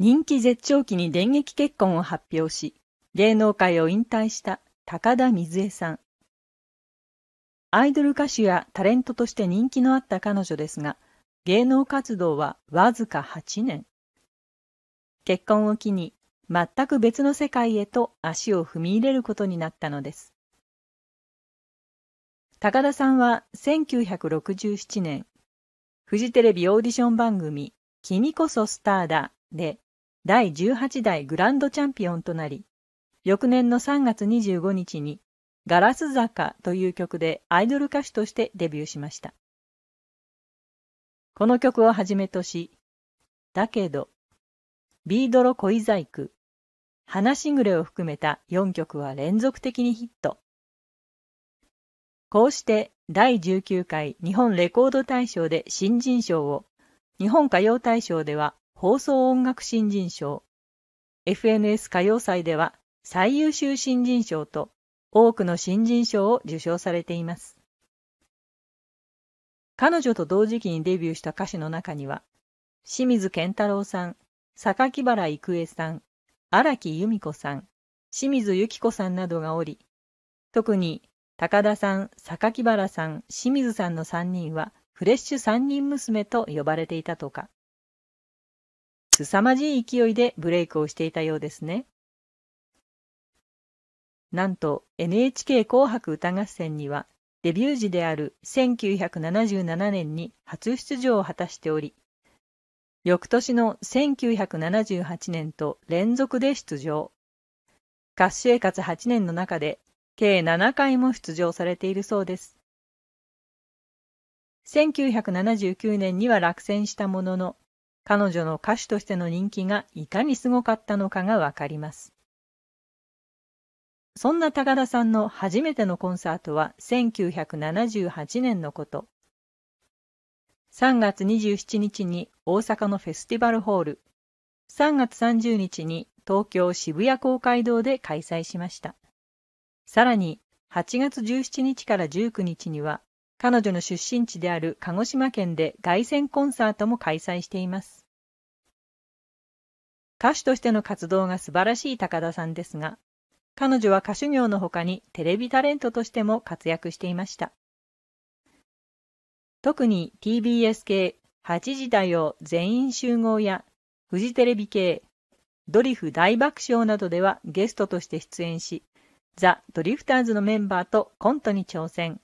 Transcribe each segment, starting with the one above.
人気絶頂期に電撃結婚を発表し、芸能界を引退した高田水江さん。アイドル歌手やタレントとして人気のあった彼女ですが、芸能活動はわずか8年。結婚を機に全く別の世界へと足を踏み入れることになったのです。高田さんは1967年、フジテレビオーディション番組君こそスターだで第18代グランドチャンピオンとなり、翌年の3月25日に、ガラス坂という曲でアイドル歌手としてデビューしました。この曲をはじめとし、だけど、ビードロ恋細工、花しぐれを含めた4曲は連続的にヒット。こうして第19回日本レコード大賞で新人賞を、日本歌謡大賞では放送音楽新人賞 FNS 歌謡祭では最優秀新人賞と多くの新人賞を受賞されています彼女と同時期にデビューした歌手の中には清水健太郎さん榊原郁恵さん荒木由美子さん清水由紀子さんなどがおり特に高田さん榊原さん清水さんの3人はフレッシュ3人娘と呼ばれていたとか凄まじい勢いでブレイクをしていたようですね。なんと NHK 紅白歌合戦にはデビュー時である1977年に初出場を果たしており、翌年の1978年と連続で出場。合生活8年の中で計7回も出場されているそうです。1979年には落選したものの、彼女の歌手としての人気がいかにすごかったのかがわかります。そんな高田さんの初めてのコンサートは1978年のこと。3月27日に大阪のフェスティバルホール、3月30日に東京渋谷公会堂で開催しました。さらに8月17日から19日には彼女の出身地である鹿児島県で凱旋コンサートも開催しています。歌手としての活動が素晴らしい高田さんですが、彼女は歌手業の他にテレビタレントとしても活躍していました。特に TBS 系8時だよ全員集合やフジテレビ系ドリフ大爆笑などではゲストとして出演し、ザ・ドリフターズのメンバーとコントに挑戦。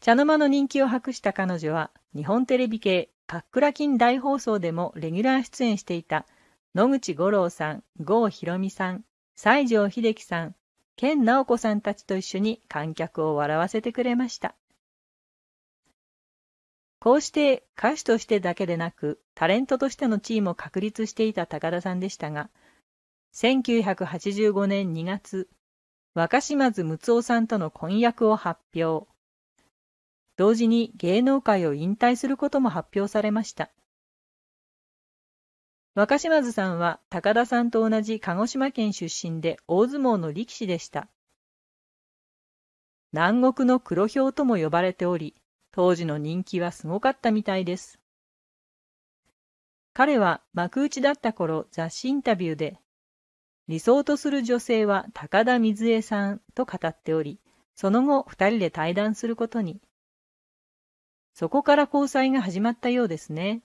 茶の間の人気を博した彼女は、日本テレビ系、パックラキン大放送でもレギュラー出演していた、野口五郎さん、郷ひろみさん、西城秀樹さん、健直子さんたちと一緒に観客を笑わせてくれました。こうして歌手としてだけでなく、タレントとしての地位も確立していた高田さんでしたが、1985年2月、若島津睦夫さんとの婚約を発表。同時に芸能界を引退することも発表されました若島津さんは高田さんと同じ鹿児島県出身で大相撲の力士でした南国の黒豹とも呼ばれており当時の人気はすごかったみたいです彼は幕内だった頃雑誌インタビューで理想とする女性は高田水江さんと語っておりその後2人で対談することにそこから交際が始まったようですね。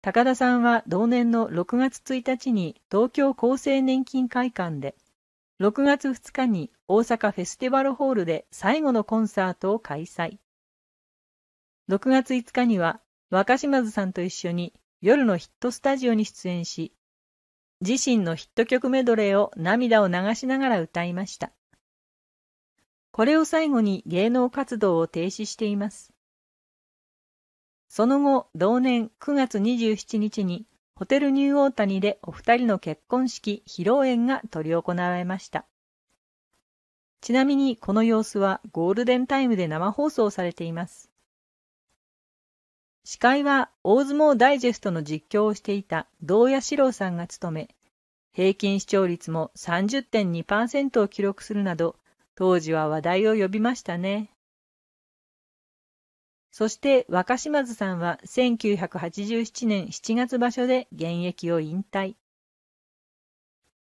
高田さんは同年の6月1日に東京厚生年金会館で、6月2日に大阪フェスティバルホールで最後のコンサートを開催。6月5日には若島津さんと一緒に夜のヒットスタジオに出演し、自身のヒット曲メドレーを涙を流しながら歌いました。これを最後に芸能活動を停止しています。その後、同年9月27日に、ホテルニューオータニでお二人の結婚式披露宴が執り行われました。ちなみにこの様子はゴールデンタイムで生放送されています。司会は大相撲ダイジェストの実況をしていた道谷史郎さんが務め、平均視聴率も30.2%を記録するなど当時は話題を呼びましたね。そして若島津さんは1987年7月場所で現役を引退。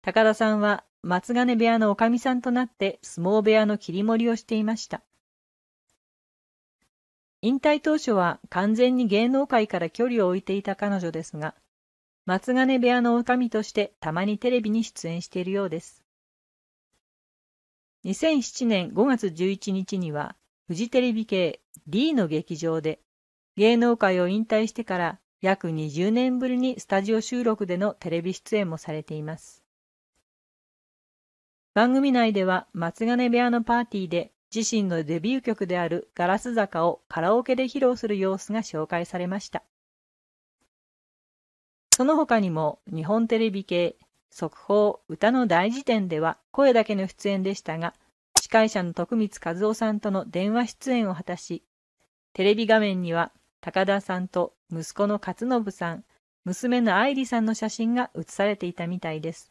高田さんは松金部屋のおかみさんとなって相撲部屋の切り盛りをしていました。引退当初は完全に芸能界から距離を置いていた彼女ですが、松金部屋の女将としてたまにテレビに出演しているようです。2007年5月11日にはフジテレビ系 D の劇場で芸能界を引退してから約20年ぶりにスタジオ収録でのテレビ出演もされています。番組内では松金部屋のパーティーで自身のデビュー曲であるガラス坂をカラオケで披露する様子が紹介されました。その他にも日本テレビ系速報歌の大辞典では声だけの出演でしたが、司会者の徳光和夫さんとの電話出演を果たし、テレビ画面には高田さんと息子の勝信さん、娘の愛梨さんの写真が写されていたみたいです。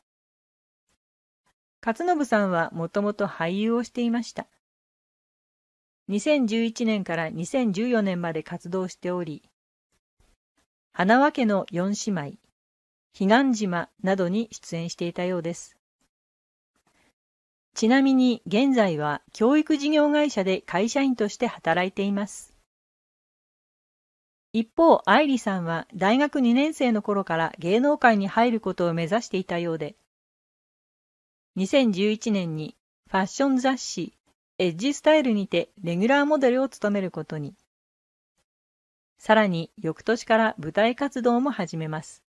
勝信さんはもともと俳優をしていました。2011年から2014年まで活動しており、花輪家の4姉妹、彼岸島などに出演していたようです。ちなみに現在は教育事業会社で会社員として働いています。一方、愛理さんは大学2年生の頃から芸能界に入ることを目指していたようで、2011年にファッション雑誌エッジスタイルにてレギュラーモデルを務めることに、さらに翌年から舞台活動も始めます。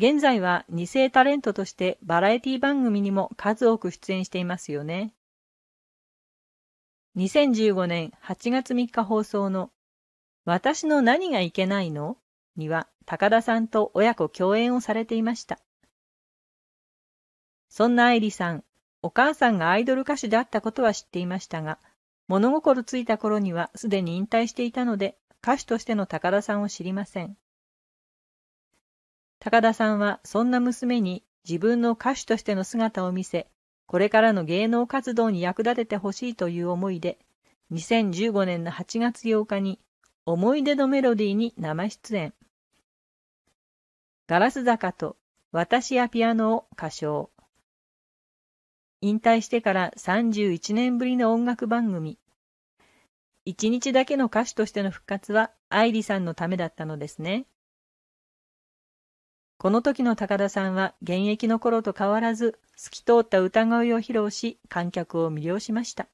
現在は2世タレントとしてバラエティ番組にも数多く出演していますよね。2015年8月3日放送の私の何がいけないのには高田さんと親子共演をされていました。そんな愛理さん、お母さんがアイドル歌手であったことは知っていましたが、物心ついた頃にはすでに引退していたので、歌手としての高田さんを知りません。高田さんはそんな娘に自分の歌手としての姿を見せ、これからの芸能活動に役立ててほしいという思いで、2015年の8月8日に思い出のメロディーに生出演。ガラス坂と私やピアノを歌唱。引退してから31年ぶりの音楽番組。一日だけの歌手としての復活は愛理さんのためだったのですね。この時の高田さんは現役の頃と変わらず透き通った歌声を披露し観客を魅了しました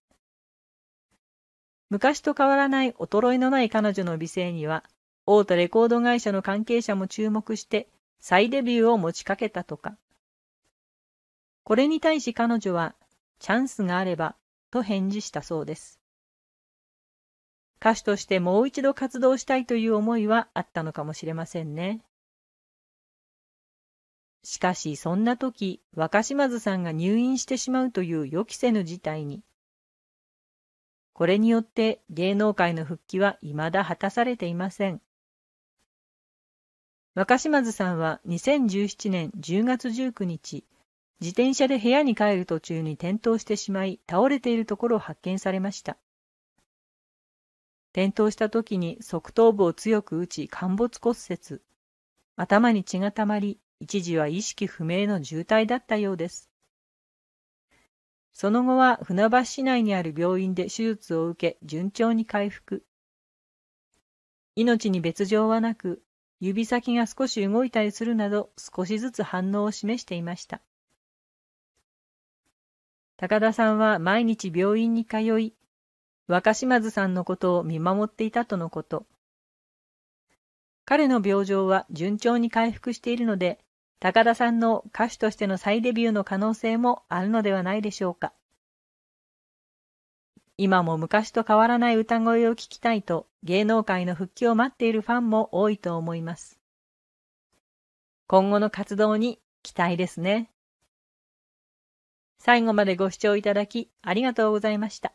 昔と変わらない衰えのない彼女の美声には大手レコード会社の関係者も注目して再デビューを持ちかけたとかこれに対し彼女はチャンスがあればと返事したそうです歌手としてもう一度活動したいという思いはあったのかもしれませんね。しかしそんな時、若島津さんが入院してしまうという予期せぬ事態に。これによって芸能界の復帰は未だ果たされていません。若島津さんは2017年10月19日、自転車で部屋に帰る途中に転倒してしまい、倒れているところを発見されました。転倒した時に側頭部を強く打ち陥没骨折、頭に血がたまり、一時は意識不明の重体だったようです。その後は船橋市内にある病院で手術を受け順調に回復。命に別状はなく、指先が少し動いたりするなど少しずつ反応を示していました。高田さんは毎日病院に通い、若島津さんのことを見守っていたとのこと。彼の病状は順調に回復しているので、高田さんの歌手としての再デビューの可能性もあるのではないでしょうか。今も昔と変わらない歌声を聞きたいと芸能界の復帰を待っているファンも多いと思います。今後の活動に期待ですね。最後までご視聴いただきありがとうございました。